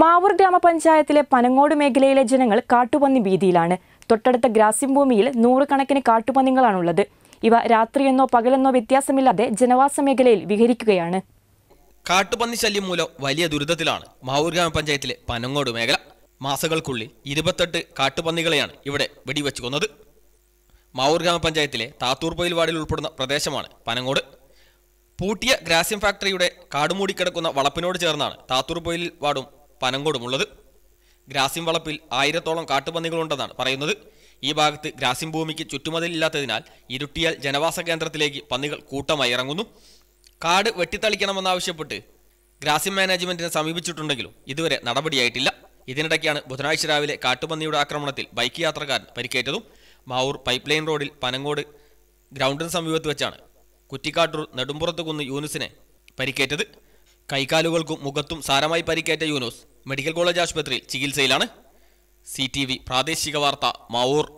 മാവൂർ ഗ്രാമപഞ്ചായത്തിലെ പനങ്ങോട് മേഖലയിലെ ജനങ്ങൾ കാട്ടുപന്നി ഭീതിയിലാണ് തൊട്ടടുത്ത ഗ്രാസ്യം ഭൂമിയിൽ നൂറുകണക്കിന് കാട്ടുപന്നികളാണുള്ളത് ഇവ രാത്രിയെന്നോ പകലെന്നോ വ്യത്യാസമില്ലാതെ ജനവാസ മേഖലയിൽ വിഹരിക്കുകയാണ് കാട്ടുപന്നി ശല്യം മൂലം വലിയ ദുരിതത്തിലാണ് മാവൂർ ഗ്രാമപഞ്ചായത്തിലെ പനങ്ങോട് മേഖല മാസങ്ങൾക്കുള്ളിൽ ഇരുപത്തെട്ട് കാട്ടുപന്നികളെയാണ് ഇവിടെ വെടിവെച്ചു കൊന്നത് മാവൂർ ഗ്രാമപഞ്ചായത്തിലെ താത്തൂർ പൊയിൽ വാർഡിൽ ഉൾപ്പെടുന്ന പ്രദേശമാണ് പനങ്ങോട് പൂട്ടിയ ഗ്രാസ്യം ഫാക്ടറിയുടെ കാടുമൂടിക്കിടക്കുന്ന വളപ്പിനോട് ചേർന്നാണ് താത്തൂർ പൊയിൽ വാർഡും പനങ്കോടുമുള്ളത് ഗ്രാസിം വളപ്പിൽ ആയിരത്തോളം കാട്ടുപന്നികളുണ്ടെന്നാണ് പറയുന്നത് ഈ ഭാഗത്ത് ഗ്രാസിം ഭൂമിക്ക് ചുറ്റുമതിലില്ലാത്തതിനാൽ ഇരുട്ടിയാൽ ജനവാസ കേന്ദ്രത്തിലേക്ക് പന്നികൾ കൂട്ടമായി ഇറങ്ങുന്നു കാട് വെട്ടിത്തളിക്കണമെന്നാവശ്യപ്പെട്ട് ഗ്രാസിം മാനേജ്മെന്റിനെ സമീപിച്ചിട്ടുണ്ടെങ്കിലും ഇതുവരെ നടപടിയായിട്ടില്ല ഇതിനിടയ്ക്കാണ് ബുധനാഴ്ച രാവിലെ കാട്ടുപന്നിയുടെ ആക്രമണത്തിൽ ബൈക്ക് യാത്രക്കാരൻ പരിക്കേറ്റതും മാവൂർ പൈപ്പ് ലൈൻ റോഡിൽ പനങ്ങോട് ഗ്രൗണ്ടിന് സമീപത്ത് വെച്ചാണ് കുറ്റിക്കാട്ടൂർ നെടുമ്പുറത്ത് കുന്ന് യൂനുസിനെ പരിക്കേറ്റത് കൈകാലുകൾക്കും മുഖത്തും സാരമായി പരിക്കേറ്റ യൂനുസ് മെഡിക്കൽ കോളേജ് ആശുപത്രിയിൽ ചികിത്സയിലാണ് സി ടി വി പ്രാദേശിക വാർത്ത മാവൂർ